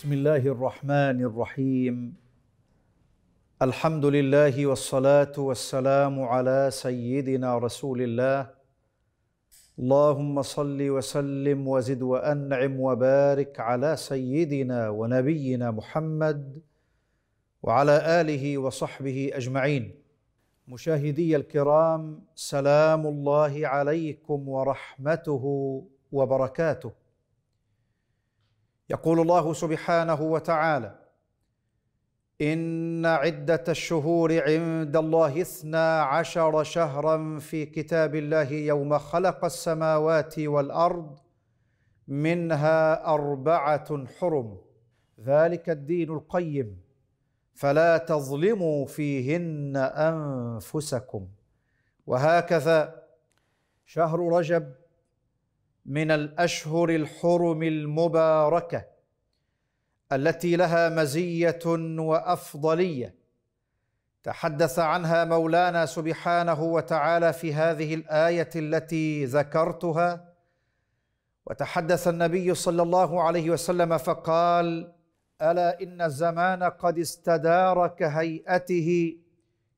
بسم الله الرحمن الرحيم الحمد لله والصلاه والسلام على سيدنا رسول الله اللهم صل وسلم وزد وانعم وبارك على سيدنا ونبينا محمد وعلى اله وصحبه اجمعين مشاهدي الكرام سلام الله عليكم ورحمته وبركاته يقول الله سبحانه وتعالى إن عدة الشهور عند الله اثنا عشر شهرا في كتاب الله يوم خلق السماوات والأرض منها أربعة حرم ذلك الدين القيم فلا تظلموا فيهن أنفسكم وهكذا شهر رجب من الاشهر الحرم المباركه التي لها مزيه وافضليه تحدث عنها مولانا سبحانه وتعالى في هذه الايه التي ذكرتها وتحدث النبي صلى الله عليه وسلم فقال الا ان الزمان قد استدار كهيئته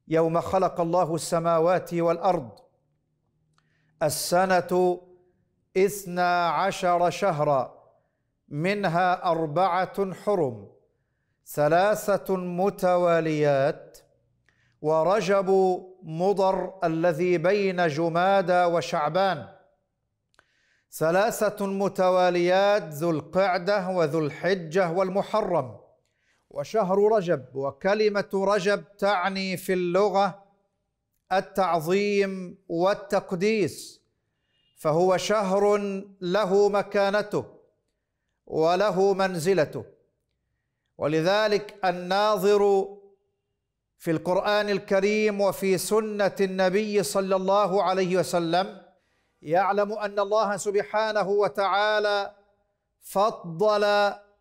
يوم خلق الله السماوات والارض السنه اثنا عشر شهرا منها أربعة حرم ثلاثة متواليات ورجب مضر الذي بين جمادى وشعبان ثلاثة متواليات ذو القعدة وذو الحجة والمحرم وشهر رجب وكلمة رجب تعني في اللغة التعظيم والتقديس فهو شهر له مكانته وله منزلته ولذلك الناظر في القرآن الكريم وفي سنة النبي صلى الله عليه وسلم يعلم أن الله سبحانه وتعالى فضل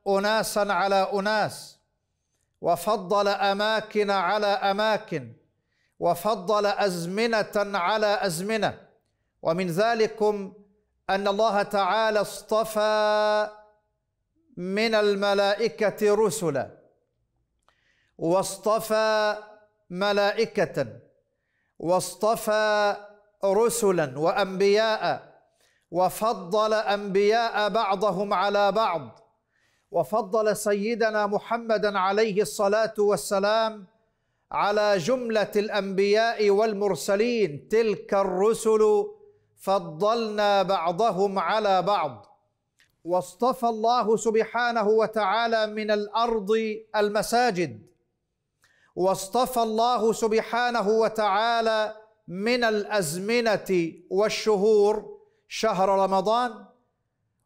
أناسا على أناس وفضل أماكن على أماكن وفضل أزمنة على أزمنة ومن ذلكم أن الله تعالى اصطفى من الملائكة رسلا واصطفى ملائكة واصطفى رسلا وأنبياء وفضل أنبياء بعضهم على بعض وفضل سيدنا محمدا عليه الصلاة والسلام على جملة الأنبياء والمرسلين تلك الرسل فضلنا بعضهم على بعض واصطفى الله سبحانه وتعالى من الارض المساجد واصطفى الله سبحانه وتعالى من الازمنه والشهور شهر رمضان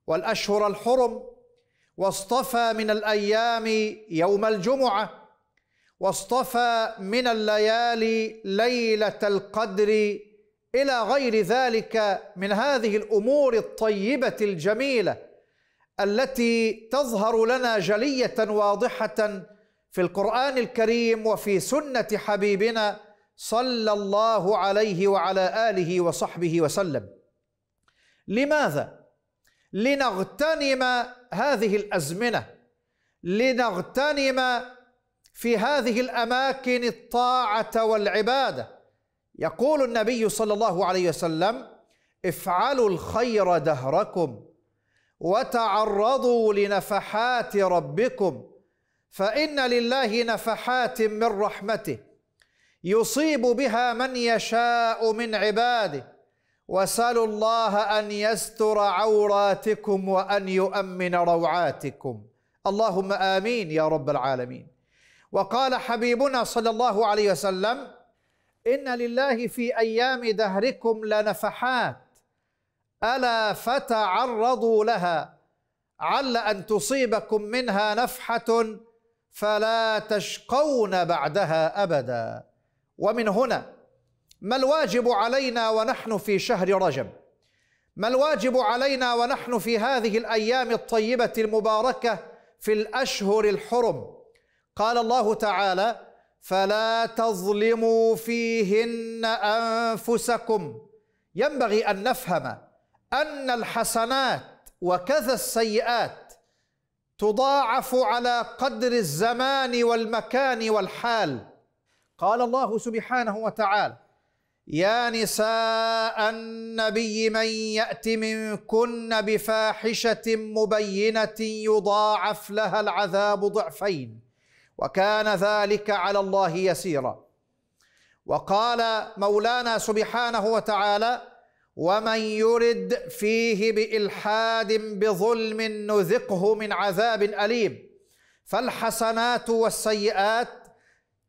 والاشهر الحرم واصطفى من الايام يوم الجمعه واصطفى من الليالي ليله القدر إلى غير ذلك من هذه الأمور الطيبة الجميلة التي تظهر لنا جلية واضحة في القرآن الكريم وفي سنة حبيبنا صلى الله عليه وعلى آله وصحبه وسلم لماذا؟ لنغتنم هذه الأزمنة لنغتنم في هذه الأماكن الطاعة والعبادة يقول النبي صلى الله عليه وسلم افعلوا الخير دهركم وتعرضوا لنفحات ربكم فإن لله نفحات من رحمته يصيب بها من يشاء من عباده وسالوا الله أن يستر عوراتكم وأن يؤمن روعاتكم اللهم آمين يا رب العالمين وقال حبيبنا صلى الله عليه وسلم إن لله في أيام دهركم لنفحات ألا فتعرضوا لها عل أن تصيبكم منها نفحة فلا تشقون بعدها أبدا ومن هنا ما الواجب علينا ونحن في شهر رجب ما الواجب علينا ونحن في هذه الأيام الطيبة المباركة في الأشهر الحرم قال الله تعالى فلا تظلموا فيهن انفسكم ينبغي ان نفهم ان الحسنات وكذا السيئات تضاعف على قدر الزمان والمكان والحال قال الله سبحانه وتعالى يا نساء النبي من يات منكن بفاحشه مبينه يضاعف لها العذاب ضعفين وكان ذلك على الله يسيرا وقال مولانا سبحانه وتعالى ومن يرد فيه بالحاد بظلم نذقه من عذاب اليم فالحسنات والسيئات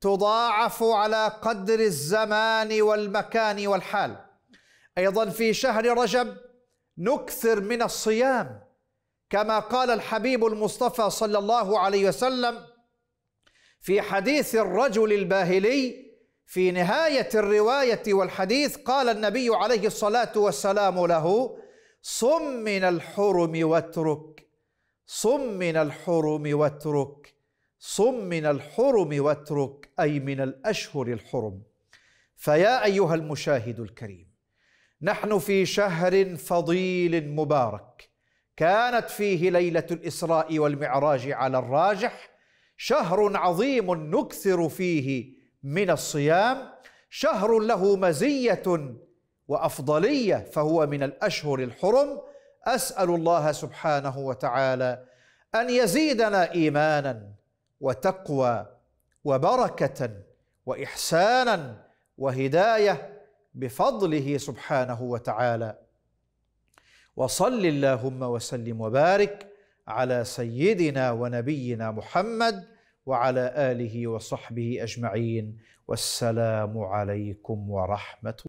تضاعف على قدر الزمان والمكان والحال ايضا في شهر رجب نكثر من الصيام كما قال الحبيب المصطفى صلى الله عليه وسلم في حديث الرجل الباهلي في نهايه الروايه والحديث قال النبي عليه الصلاه والسلام له صم من الحرم واترك صم من الحرم واترك صم من الحرم واترك اي من الاشهر الحرم فيا ايها المشاهد الكريم نحن في شهر فضيل مبارك كانت فيه ليله الاسراء والمعراج على الراجح شهر عظيم نكثر فيه من الصيام شهر له مزيه وافضليه فهو من الاشهر الحرم اسال الله سبحانه وتعالى ان يزيدنا ايمانا وتقوى وبركه واحسانا وهدايه بفضله سبحانه وتعالى وصل اللهم وسلم وبارك على سيدنا ونبينا محمد وعلى اله وصحبه اجمعين والسلام عليكم ورحمه